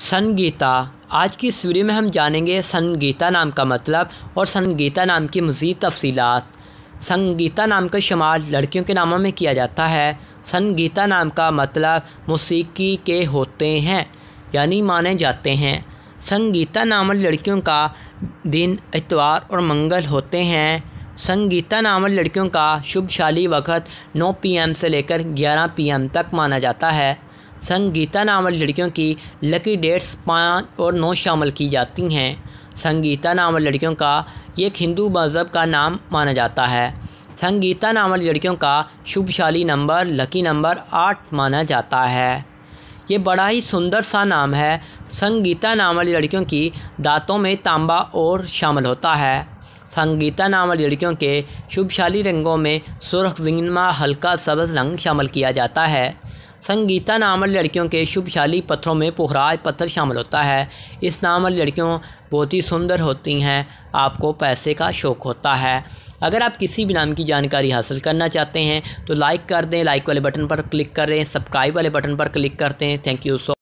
संगीता आज की इस वीडियो में हम जानेंगे संगीता नाम का मतलब और संगीता नाम की मज़ीद तफसीलत संगीता नाम का शुमार लड़कियों के नामों में किया जाता है संगीता नाम का मतलब मौसीकी के होते हैं यानी माने जाते हैं संगीता नाम लड़कियों का दिन इतवार और मंगल होते हैं संगीता नाम लड़कियों का शुभशाली वक़्त 9 पीएम से लेकर 11 पीएम तक माना जाता है संगीता नामल लड़कियों की लकी डेट्स पाँच और नौ शामिल की जाती हैं संगीता नामल लड़कियों का एक हिंदू मज़हब का नाम माना जाता है संगीता नामल लड़कियों का शुभशाली नंबर लकी नंबर आठ माना जाता है ये बड़ा ही सुंदर सा नाम है संगीता वाली लड़कियों की दांतों में तांबा और शामिल होता है संगीता वाली लड़कियों के शुभशाली रंगों में सुरख जिनमा हल्का सब्ज रंग शामिल किया जाता है संगीता नाम वाली लड़कियों के शुभशाली पत्थरों में पोहराज पत्थर शामिल होता है इस नाम वाली लड़कियों बहुत ही सुंदर होती हैं आपको पैसे का शौक़ होता है अगर आप किसी भी नाम की जानकारी हासिल करना चाहते हैं तो लाइक कर दें लाइक वाले बटन पर क्लिक करें सब्सक्राइब वाले बटन पर क्लिक करते हैं थैंक यू सो